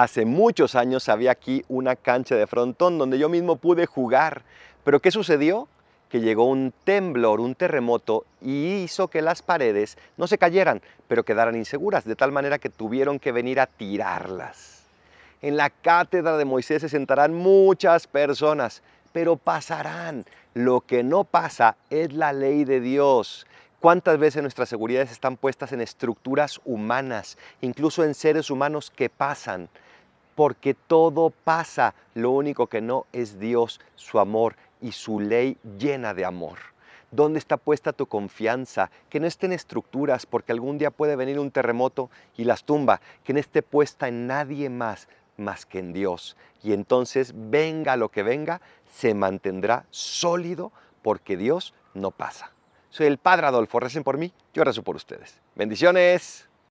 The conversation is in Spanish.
Hace muchos años había aquí una cancha de frontón donde yo mismo pude jugar. Pero ¿qué sucedió? que llegó un temblor, un terremoto, y hizo que las paredes no se cayeran, pero quedaran inseguras, de tal manera que tuvieron que venir a tirarlas. En la cátedra de Moisés se sentarán muchas personas, pero pasarán. Lo que no pasa es la ley de Dios. ¿Cuántas veces nuestras seguridades están puestas en estructuras humanas, incluso en seres humanos que pasan? porque todo pasa, lo único que no es Dios, su amor y su ley llena de amor. ¿Dónde está puesta tu confianza? Que no estén estructuras, porque algún día puede venir un terremoto y las tumba, que no esté puesta en nadie más más que en Dios. Y entonces, venga lo que venga, se mantendrá sólido porque Dios no pasa. Soy el Padre Adolfo, recen por mí, yo rezo por ustedes. Bendiciones.